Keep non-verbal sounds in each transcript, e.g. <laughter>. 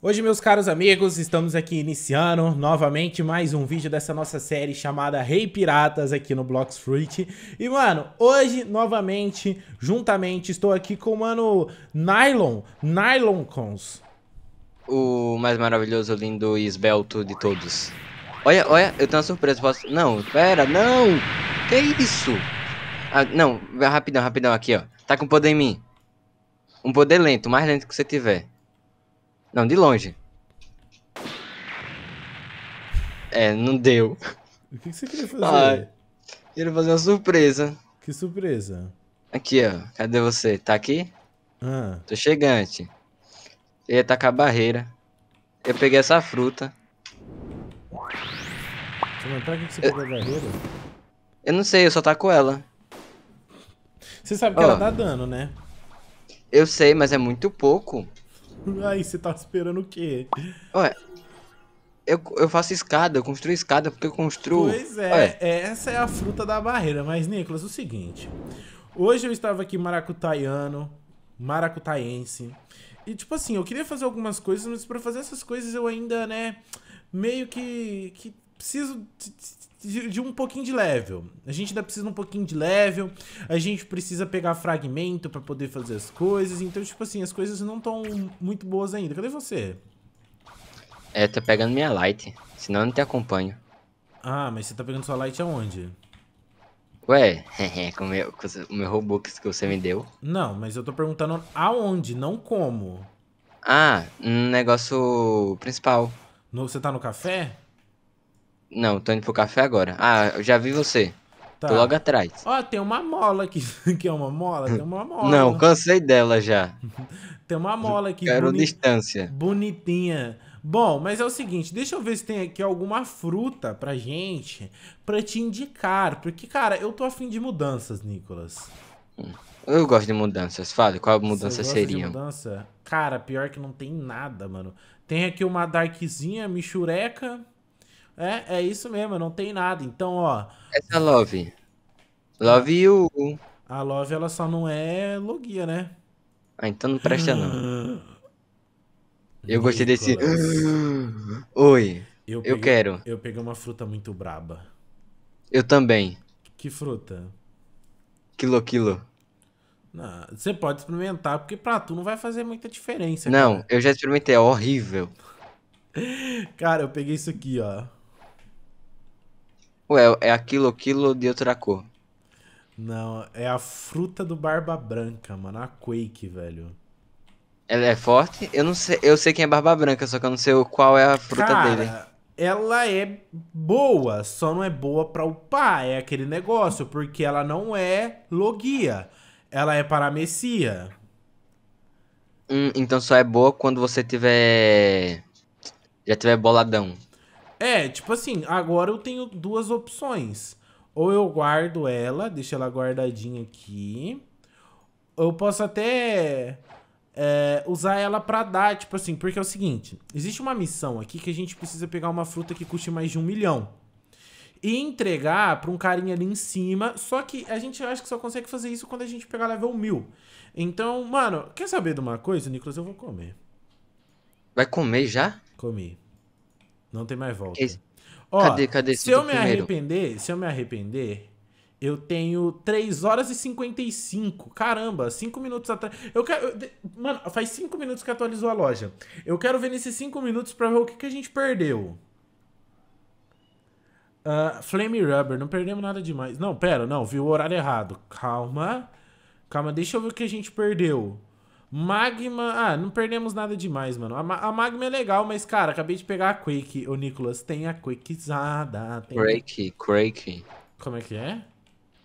Hoje, meus caros amigos, estamos aqui iniciando novamente mais um vídeo dessa nossa série chamada Rei hey Piratas aqui no Blocks Fruit. E, mano, hoje, novamente, juntamente, estou aqui com o mano Nylon, Nylon Cons. O mais maravilhoso, lindo e esbelto de todos. Olha, olha, eu tenho uma surpresa, posso... Não, pera, não! Que isso? Ah, não, rapidão, rapidão, aqui, ó. Tá com poder em mim. Um poder lento, mais lento que você tiver. Não, de longe. É, não deu. O que, você queria fazer? Ah, queria fazer uma surpresa. Que surpresa? Aqui, ó. Cadê você? Tá aqui? Ah. Tô chegante. Eu ia tacar a barreira. Eu peguei essa fruta. Mas pra que, que você eu... pegou a barreira? Eu não sei, eu só taco ela. Você sabe que oh. ela dá dano, né? Eu sei, mas é muito pouco. <laughs> Aí você tá esperando o quê? Ué, eu, eu faço escada, eu construo escada porque eu construo. Pois é, Ué. É, essa é a fruta da barreira. Mas, Nicolas, o seguinte. Hoje eu estava aqui maracutaiano, maracutaense. E, tipo assim, eu queria fazer algumas coisas, mas para fazer essas coisas eu ainda, né, meio que, que preciso de, de, um pouquinho de level. A gente ainda precisa um pouquinho de level, a gente precisa pegar fragmento para poder fazer as coisas. Então, tipo assim, as coisas não estão muito boas ainda. Cadê você? É, tô tá pegando minha light, senão eu não te acompanho. Ah, mas você tá pegando sua light aonde? Ué, <laughs> é, com, o meu, com o meu Robux que você me deu. Não, mas eu tô perguntando aonde, não como. Ah, um negócio principal. No, você tá no café? Não, tô indo pro café agora. Ah, eu já vi você. Tá. Tô logo atrás. Ó, tem uma mola aqui. <laughs> que é uma mola? Tem uma mola. Não, cansei dela já. <laughs> tem uma mola aqui. Quero boni... distância. Bonitinha. Bom, mas é o seguinte, deixa eu ver se tem aqui alguma fruta pra gente, pra te indicar. Porque, cara, eu tô afim de mudanças, Nicolas. Eu gosto de mudanças. Fale, qual mudança seria? Mudança? Cara, pior que não tem nada, mano. Tem aqui uma darkzinha, michureca. É, é isso mesmo, não tem nada. Então, ó. Essa é Love. Love you. A Love, ela só não é logia, né? Ah, então não presta, não. Eu gostei desse. Oi. Eu, peguei, eu quero. Eu peguei uma fruta muito braba. Eu também. Que fruta? Quilo, quilo. Não, você pode experimentar, porque pra tu não vai fazer muita diferença. Não, cara. eu já experimentei, é horrível. <laughs> Cara, eu peguei isso aqui, ó. Ué, é aquilo, aquilo de outra cor. Não, é a fruta do Barba Branca, mano. A Quake, velho. Ela é forte? Eu não sei. Eu sei quem é Barba Branca, só que eu não sei qual é a fruta Cara, dele. Ela é boa, só não é boa pra upar. É aquele negócio, porque ela não é logia. Ela é messia. Hum, então só é boa quando você tiver. Já tiver boladão. É, tipo assim, agora eu tenho duas opções. Ou eu guardo ela, deixo ela guardadinha aqui. Eu posso até é, usar ela pra dar, tipo assim, porque é o seguinte. Existe uma missão aqui que a gente precisa pegar uma fruta que custe mais de um milhão. E entregar pra um carinha ali em cima. Só que a gente acha que só consegue fazer isso quando a gente pegar level mil. Então, mano, quer saber de uma coisa, Nicolas? Eu vou comer. Vai comer já? Comi. Não tem mais volta. Ó, cadê, cadê se eu me primeiro? arrepender, se eu me arrepender, eu tenho 3 horas e 55. Caramba, 5 minutos atrás. Eu quero. Mano, faz 5 minutos que atualizou a loja. Eu quero ver nesses 5 minutos pra ver o que, que a gente perdeu. Uh, Flame Rubber, não perdemos nada demais. Não, pera, não, viu o horário errado. Calma. Calma, deixa eu ver o que a gente perdeu. Magma. Ah, não perdemos nada demais, mano. A, a, Magma é legal, mas, cara, acabei de pegar a Quake, ô Nicolas. Tem a Quakezada. Tem... Quake, Quake. Como é que é?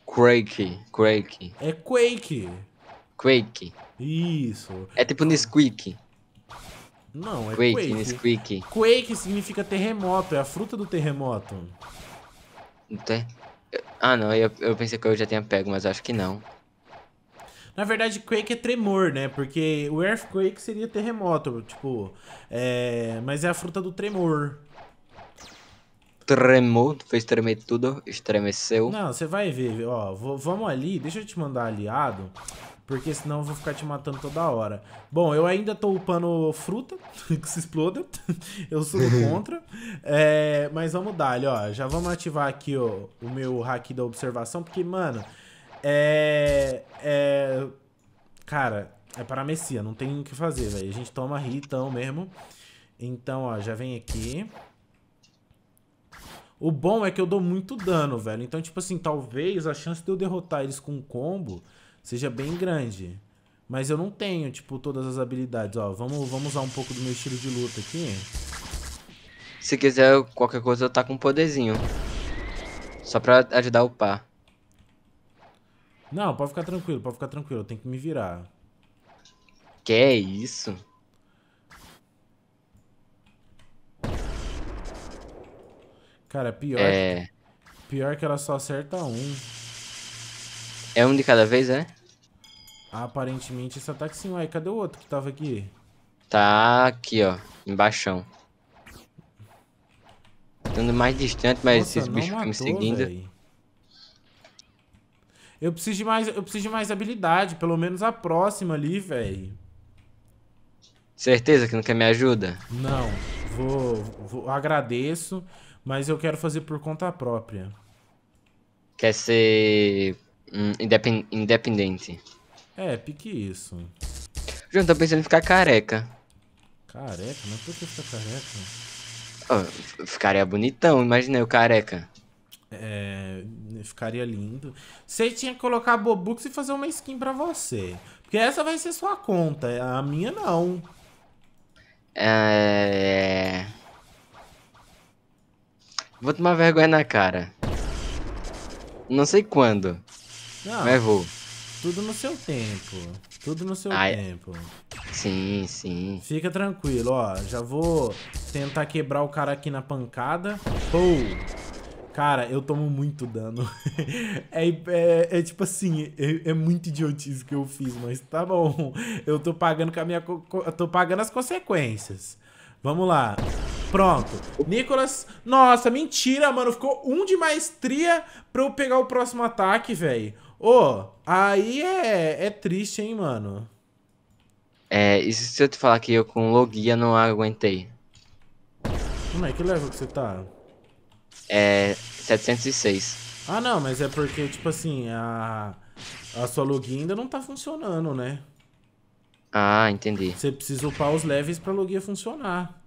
Quake, Quake. É Quake. Quake. Isso. É tipo Nesquik. Não, é Quake. Quake, Nesquik. Quake significa terremoto, é a fruta do terremoto. Não tem? Ah, não, eu, eu pensei que eu já tinha pego, mas acho que não. Na verdade, quake é tremor, né? Porque o earthquake seria terremoto, tipo. É... Mas é a fruta do tremor. Tremou, fez tremer tudo, estremeceu. Não, você vai ver, ó. Vamos ali, deixa eu te mandar aliado. Porque senão eu vou ficar te matando toda hora. Bom, eu ainda tô upando fruta, <laughs> que se exploda. eu sou <laughs> contra. É, mas vamos dar, ó. Já vamos ativar aqui ó, o meu hack da observação, porque, mano, é. É. Cara, é para Messia, não tem o que fazer, velho. A gente toma ritão mesmo. Então, ó, já vem aqui. O bom é que eu dou muito dano, velho. Então, tipo assim, talvez a chance de eu derrotar eles com um combo seja bem grande. Mas eu não tenho, tipo, todas as habilidades. Ó, vamos, vamos usar um pouco do meu estilo de luta aqui. Se quiser, qualquer coisa, eu tá com um poderzinho. Só pra ajudar o par. Não, pode ficar tranquilo, pode ficar tranquilo. Eu tenho que me virar. Que é isso? Cara, é pior. É... Que, pior que ela só acerta um. É um de cada vez, é? Aparentemente esse ataque sim. Ué, cadê o outro que tava aqui? Tá aqui, ó. Embaixão. indo mais distante, mas Nossa, esses bichos ficam me seguindo. Véi. Eu preciso de mais, eu preciso de mais habilidade, pelo menos a próxima ali, velho. Certeza que não quer me ajuda? Não, vou, vou, agradeço, mas eu quero fazer por conta própria. Quer ser hum, independ, independente? É, pique isso. João, tô pensando em ficar careca. Careca? Mas por que ficar careca? Oh, ficaria bonitão, imaginei eu careca. É, ficaria lindo. Você tinha que colocar Bobux e fazer uma skin pra você. Porque essa vai ser sua conta, a minha não. É... Vou tomar vergonha na cara. Não sei quando. Não, mas vou. Tudo no seu tempo. Tudo no seu Ai. tempo. Sim, sim. Fica tranquilo, ó. Já vou tentar quebrar o cara aqui na pancada. Pou! Cara, eu tomo muito dano. <laughs> é, é, é, tipo assim, é, é, muito idiotice que eu fiz, mas tá bom. Eu tô pagando com a minha. tô pagando as consequências. Vamos lá. Pronto. Nicolas. Nossa, mentira, mano. Ficou um de maestria pra eu pegar o próximo ataque, velho. Ô, oh, aí é, é triste, hein, mano. É, e se eu te falar que eu com logia não aguentei? Como é que level que você tá? É 706. Ah, não, mas é porque, tipo assim, a, a sua login ainda não tá funcionando, né? Ah, entendi. Você precisa upar os levels pra login funcionar.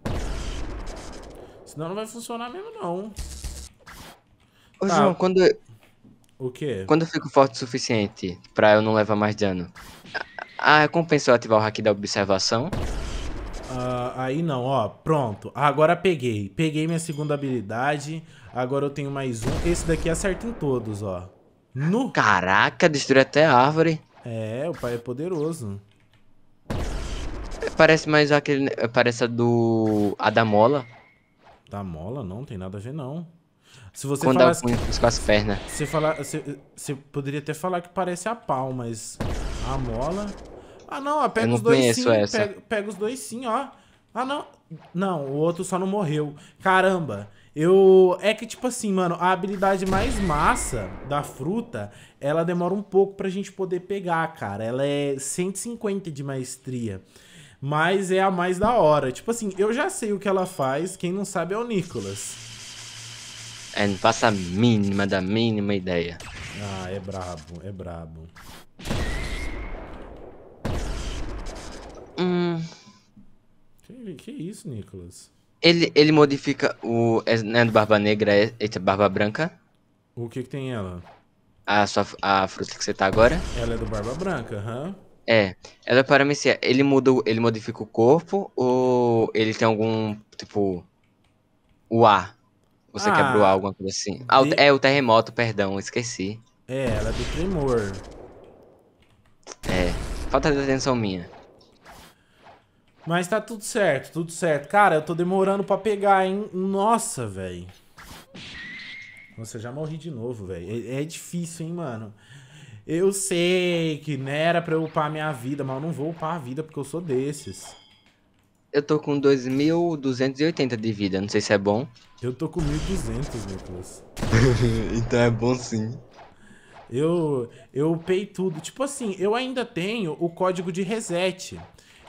Senão não vai funcionar mesmo, não. Ô, tá. João, quando... Eu... O quê? Quando eu fico forte o suficiente pra eu não levar mais dano, ah, a é ativar o hack da observação? Uh, aí não, ó, pronto. Agora peguei. Peguei minha segunda habilidade. Agora eu tenho mais um. Esse daqui acerta em todos, ó. No. Caraca, destruiu até a árvore. É, o pai é poderoso. Parece mais aquele. Parece a do. A da mola. Da mola? Não, tem nada a ver, não. Se você Quando falasse... Que... com as pernas. Você, fala... você, você poderia até falar que parece a pau, mas. A mola. Ah, não, ó, pega eu não os dois sim. Essa. Pega, pega, os dois sim, ó. Ah, não. Não, o outro só não morreu. Caramba. Eu. É que, tipo assim, mano, a habilidade mais massa da fruta, ela demora um pouco pra gente poder pegar, cara. Ela é 150 de maestria. Mas é a mais da hora. Tipo assim, eu já sei o que ela faz, quem não sabe é o Nicolas. É, não faço a mínima da mínima ideia. Ah, é brabo, é brabo. Que, que isso, Nicolas? Ele, ele modifica o. Não é né, do Barba Negra, é, eita, Barba Branca. O que, que tem ela? A, sua, a fruta que você tá agora? Ela é do Barba Branca, aham. Huh? É, ela é paramecia. Assim, é, ele muda, ele modifica o corpo ou ele tem algum, tipo, o ar? Você ah, quebra o ar, alguma coisa assim. Ah, é o terremoto, perdão, esqueci. É, ela é do tremor. É, falta de atenção minha. Mas tá tudo certo, tudo certo. Cara, eu tô demorando pra pegar, hein? Nossa, velho. Nossa, eu já morri de novo, velho. É, é, difícil, hein, mano. Eu sei que não né, era pra eu upar minha vida, mas eu não vou upar a vida porque eu sou desses. Eu tô com 2.280 de vida, não sei se é bom. Eu tô com 1.200, Nicolas. <laughs> então é bom sim. Eu, eu upei tudo. Tipo assim, eu ainda tenho o código de reset.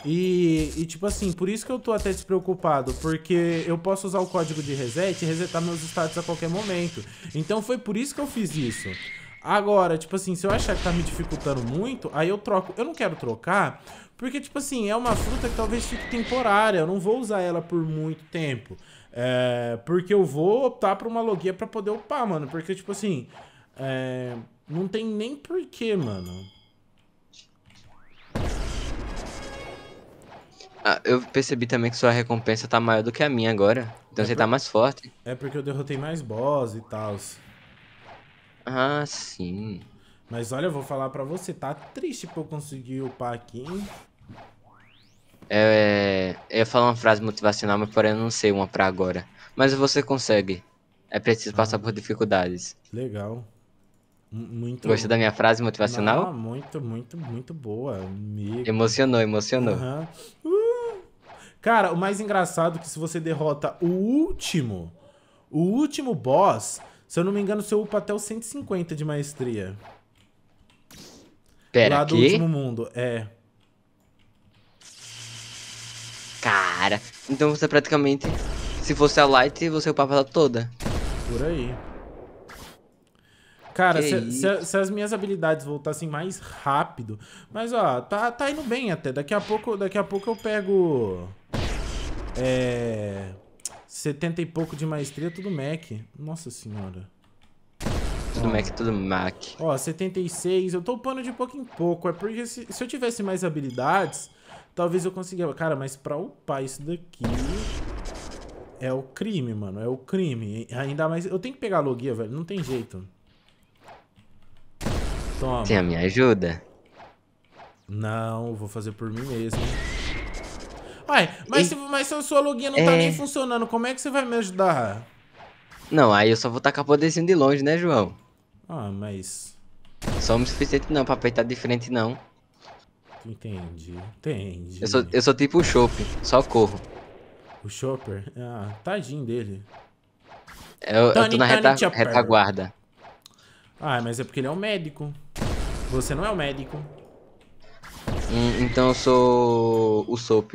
E, e, tipo assim, por isso que eu tô até despreocupado, porque eu posso usar o código de reset e resetar meus status a qualquer momento. Então foi por isso que eu fiz isso. Agora, tipo assim, se eu achar que tá me dificultando muito, aí eu troco. Eu não quero trocar, porque, tipo assim, é uma fruta que talvez fique temporária. Eu não vou usar ela por muito tempo. É, porque eu vou optar por uma logia pra poder upar, mano. Porque, tipo assim, é, não tem nem porquê, mano. Ah, eu percebi também que sua recompensa tá maior do que a minha agora. Então é você por... tá mais forte. É porque eu derrotei mais boss e tal. Ah, sim. Mas olha, eu vou falar pra você, tá triste pra eu conseguir upar aqui, hein? É, é, eu ia falar uma frase motivacional, mas porém eu não sei uma pra agora. Mas você consegue. É preciso ah, passar por dificuldades. Legal. Muito. Gostou da minha frase motivacional? Não, muito, muito, muito boa. Amigo. Emocionou, emocionou. Uhum. Cara, o mais engraçado é que se você derrota o último, o último boss, se eu não me engano, você upa até o 150 de maestria. Pera, Lá do último mundo, é. Cara, então você praticamente, se fosse a Light, você upava ela toda. Por aí. Cara, se, se, se, as minhas habilidades voltassem mais rápido... Mas, ó, tá, tá indo bem até. Daqui a pouco, daqui a pouco eu pego... É... 70 e pouco de maestria, tudo Mac. Nossa senhora. Tudo ó, Mac, tudo Mac. Ó, 76. Eu tô upando de pouco em pouco. É porque se, se eu tivesse mais habilidades, talvez eu conseguia. Cara, mas pra upar isso daqui... É o crime, mano. É o crime. Ainda mais... Eu tenho que pegar a logia, velho. Não tem jeito. Toma. Tem a minha ajuda? Não, vou fazer por mim mesmo. Pai, mas, e... se, mas se a sua login não tá é... tá nem funcionando, como é que você vai me ajudar? Não, aí eu só vou tacar poderzinho assim de longe, né, João? Ah, mas... Somos suficiente não pra apertar de frente, não. Entendi, entendi. Eu sou, eu sou tipo o Chopper, só corro. O Chopper? Ah, tadinho dele. Eu, Tony, eu tô na reta, retaguarda. Ah, mas é porque ele é um médico. Você não é o um médico. Hum, então eu sou o Soap.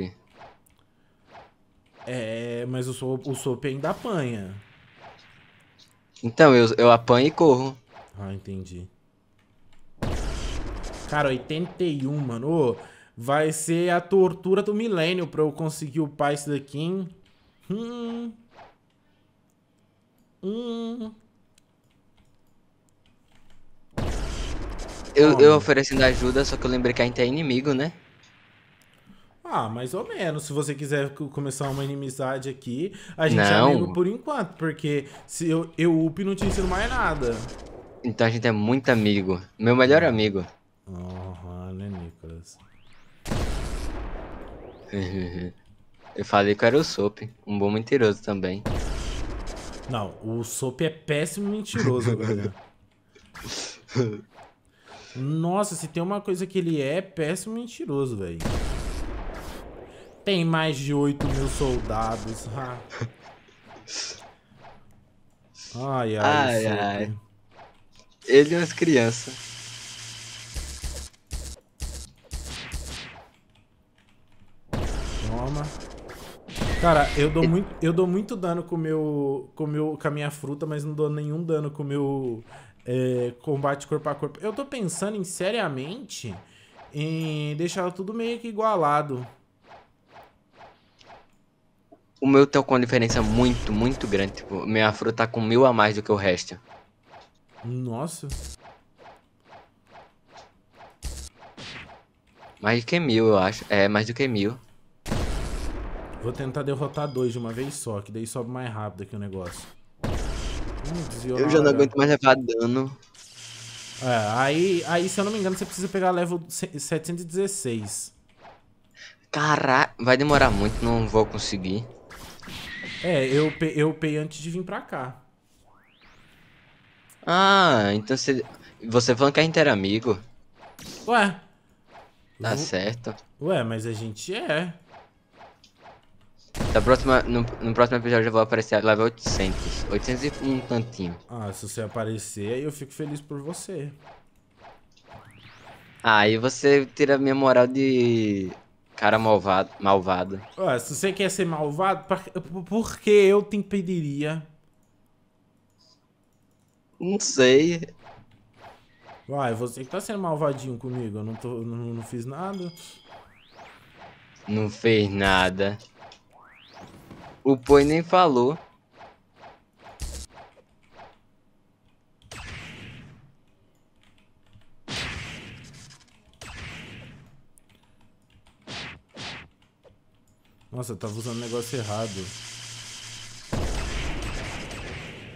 É, mas o Soap, o Soap ainda apanha. Então, eu, eu apanho e corro. Ah, entendi. Cara, 81, mano. Ô, vai ser a tortura do milênio pra eu conseguir upar isso daqui, hein? Hum. Hum. Eu, eu oferecendo ajuda, só que eu lembrei que a gente é inimigo, né? Ah, mais ou menos. Se você quiser começar uma inimizade aqui, a gente não. é amigo por enquanto, porque se eu, eu up não te ensino mais nada. Então a gente é muito amigo. Meu melhor amigo. Aham, né, Nicolas? <laughs> eu falei que era o Sop, um bom mentiroso também. Não, o Sop é péssimo mentiroso agora. <laughs> Nossa, se tem uma coisa que ele é, é péssimo mentiroso, velho. Tem mais de 8 mil soldados. ai, ai. Ai, ai. Né? Ele e as crianças. Toma. Cara, eu dou muito, eu dou muito dano com meu, com meu, com a minha fruta, mas não dou nenhum dano com meu é, combate corpo a corpo. Eu tô pensando em seriamente em deixar tudo meio que igualado. O meu tá com uma diferença muito, muito grande. Tipo, minha fruta tá com mil a mais do que o resto. Nossa. Mais do que mil, eu acho. É, mais do que mil. Vou tentar derrotar dois de uma vez só, que daí sobe mais rápido aqui o negócio. Hum, eu já não aguento mais levar dano. É, aí, aí, se eu não me engano, você precisa pegar level 716. Caraca, vai demorar muito, não vou conseguir. É, eu, pei, eu peguei antes de vir pra cá. Ah, então você. Você falando que a gente era amigo. Ué. Tá certo. Ué, mas a gente é. Da próxima, no, no próximo episódio eu vou aparecer level 800. 800 e um tantinho. Ah, se você aparecer, aí eu fico feliz por você. Aí ah, e você tira a minha moral de Cara malvado. malvado. Ué, se você quer ser malvado, por que eu te impediria? Não sei. Uai, você que tá sendo malvadinho comigo. Eu não, tô, não, não fiz nada. Não fez nada. O Poi nem falou. Nossa, eu tava usando o negócio errado.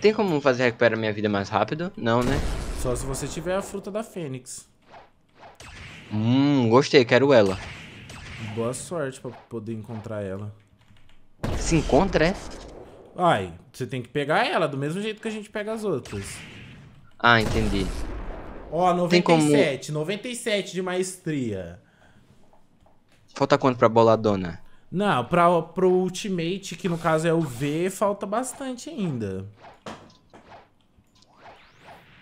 Tem como fazer recuperar minha vida mais rápido? Não, né? Só se você tiver a fruta da fênix. Hum, gostei, quero ela. Boa sorte pra poder encontrar ela. Se encontra, é? Ai, você tem que pegar ela do mesmo jeito que a gente pega as outras. Ah, entendi. Ó, 97, como... 97 de maestria. Falta quanto pra boladona? Não, pra, pro Ultimate, que no caso é o V, falta bastante ainda.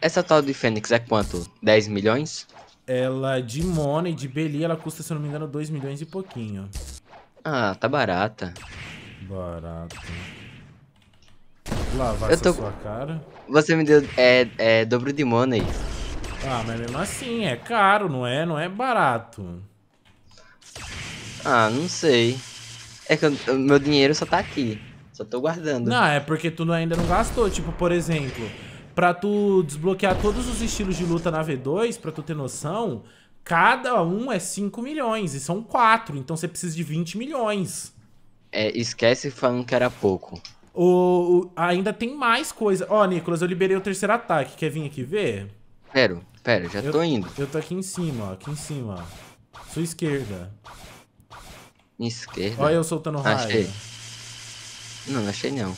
Essa tal de Fênix é quanto? 10 milhões? Ela é de Money, de Beli, ela custa, se eu não me engano, 2 milhões e pouquinho. Ah, tá barata. Barata. Lavar tô... sua cara. Você me deu é, é, dobro de Money. Ah, mas mesmo assim, é caro, não é? Não é barato. Ah, não sei. É que o meu dinheiro só tá aqui. Só tô guardando. Não, é porque tu ainda não gastou. Tipo, por exemplo, pra tu desbloquear todos os estilos de luta na V2, pra tu ter noção, cada um é 5 milhões e são 4. Então você precisa de 20 milhões. É, esquece falando que era pouco. O, o, ainda tem mais coisa. Ó, Nicolas, eu liberei o terceiro ataque. Quer vir aqui ver? Pera, pera, já eu, tô indo. Eu tô aqui em cima, ó. Aqui em cima, ó. Sua esquerda. Esquerda. Olha eu soltando raio. Achei. Não, não achei não.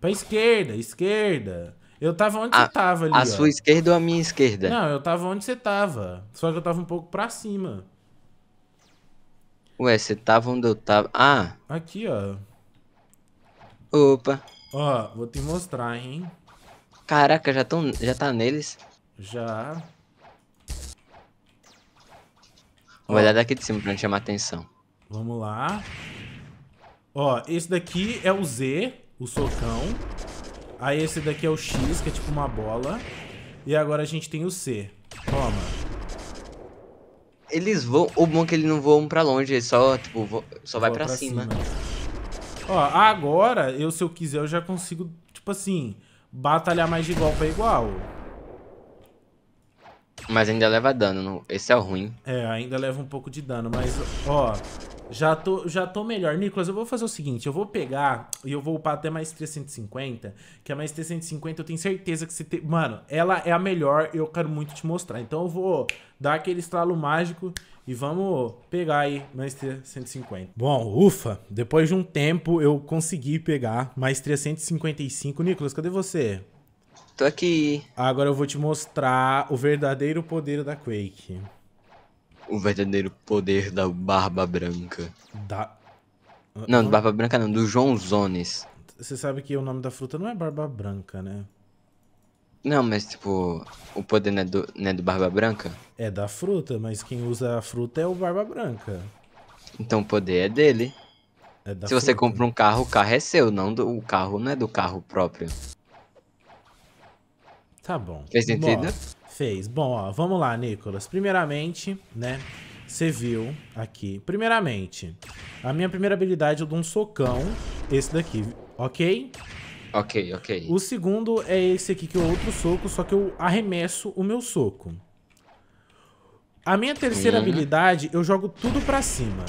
Pra esquerda, esquerda. Eu tava onde a, você tava ali. A ó. sua esquerda ou a minha esquerda? Não, eu tava onde você tava. Só que eu tava um pouco pra cima. Ué, você tava onde eu tava. Ah! Aqui, ó. Opa. Ó, vou te mostrar, hein? Caraca, já, tão, já tá neles? Já. Vou olhar daqui de cima pra não chamar atenção. Vamos lá. Ó, esse daqui é o Z, o socão. Aí esse daqui é o X, que é tipo uma bola. E agora a gente tem o C. Toma. Eles voam... O bom é que eles não voam pra longe, eles só, tipo, vo... só vai pra, pra cima. cima. Ó, agora, eu se eu quiser, eu já consigo, tipo assim, batalhar mais de é igual pra igual. Mas ainda leva dano, não? esse é o ruim. É, ainda leva um pouco de dano, mas ó, já tô, já tô melhor. Nicolas, eu vou fazer o seguinte, eu vou pegar e eu vou upar até mais 350, que a mais 350 eu tenho certeza que você tem... Mano, ela é a melhor e eu quero muito te mostrar, então eu vou dar aquele estralo mágico e vamos pegar aí mais 350. Bom, ufa, depois de um tempo eu consegui pegar mais 355. Nicolas, cadê você? Tô aqui. Agora eu vou te mostrar o verdadeiro poder da Quake. O verdadeiro poder da Barba Branca. Da. Não, do Barba Branca não, do João Zones. Você sabe que o nome da fruta não é Barba Branca, né? Não, mas tipo, o poder não é, do, não é do Barba Branca? É da fruta, mas quem usa a fruta é o Barba Branca. Então o poder é dele. É Se fruta. você compra um carro, o carro é seu, não do, o carro não é do carro próprio. Tá bom. Fez sentido? Bom, fez. Bom, ó, vamos lá, Nicolas. Primeiramente, né, você viu aqui. Primeiramente, a minha primeira habilidade é o um socão, esse daqui, ok? Ok, ok. O segundo é esse aqui, que é outro soco, só que eu arremesso o meu soco. A minha terceira hum. habilidade, eu jogo tudo pra cima.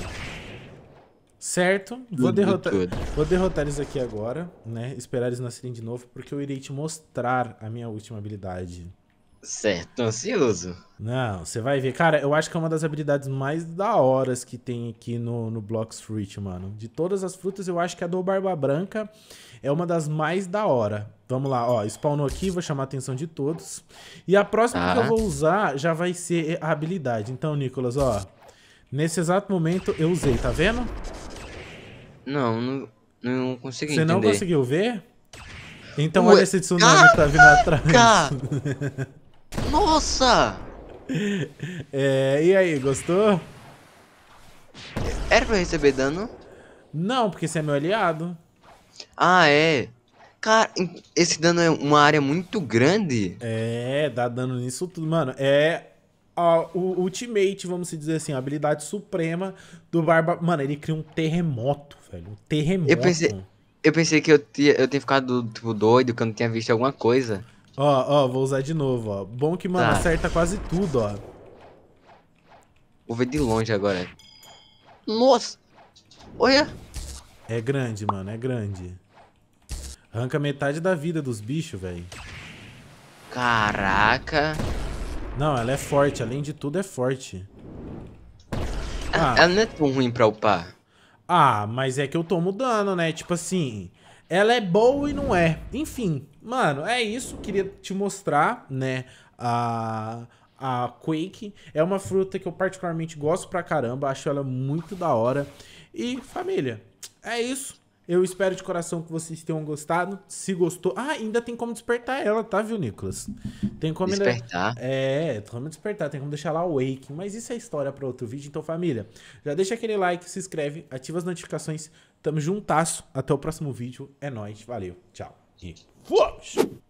Certo, vou tudo, derrotar, tudo. vou derrotar eles aqui agora, né? Esperar eles nascerem de novo, porque eu irei te mostrar a minha última habilidade. Certo, ansioso. Não, você vai ver. Cara, eu acho que é uma das habilidades mais da horas que tem aqui no, no Blocks Fruit, mano. De todas as frutas, eu acho que a do Barba Branca é uma das mais da hora. Vamos lá, ó, spawnou aqui, vou chamar a atenção de todos. E a próxima ah. que eu vou ah. usar já vai ser a habilidade. Então, Nicolas, ó, nesse exato momento eu usei, tá vendo? Tá vendo? Não, não, não consegui Você entender. não conseguiu ver? Então Ué, olha esse tsunami caraca! que tá vindo atrás. <laughs> Nossa! É, e aí, gostou? Era pra receber dano? Não, porque você é meu aliado. Ah, é. Cara, esse dano é uma área muito grande. É, dá dano nisso tudo. Mano, é o ultimate, vamos dizer assim, a habilidade suprema do Barba... Mano, ele cria um terremoto velho. Um terremoto. Eu pensei, eu pensei que eu tinha, eu tinha ficado, tipo, doido, que eu não tinha visto alguma coisa. Ó, ó, vou usar de novo, ó. Bom que, mano, tá. acerta quase tudo, ó. Vou ver de longe agora. Nossa! Olha! É grande, mano, é grande. Arranca metade da vida dos bichos, velho. Caraca! Não, ela é forte. Além de tudo, é forte. Ah. Ela não é tão ruim pra upar. Ah, mas é que eu tomo dano, né? Tipo assim, ela é boa e não é. Enfim, mano, é isso. Queria te mostrar, né? A, a Quake. É uma fruta que eu particularmente gosto pra caramba. Acho ela muito da hora. E, família, é isso. Eu espero de coração que vocês tenham gostado. Se gostou. Ah, ainda tem como despertar ela, tá, viu, Nicolas? Tem como despertar. Ainda... É, tem como despertar, tem como deixar lá wake. Mas isso é história para outro vídeo. Então, família, já deixa aquele like, se inscreve, ativa as notificações. Tamo juntasso. Até o próximo vídeo. É nóis. Valeu. Tchau. E fomos!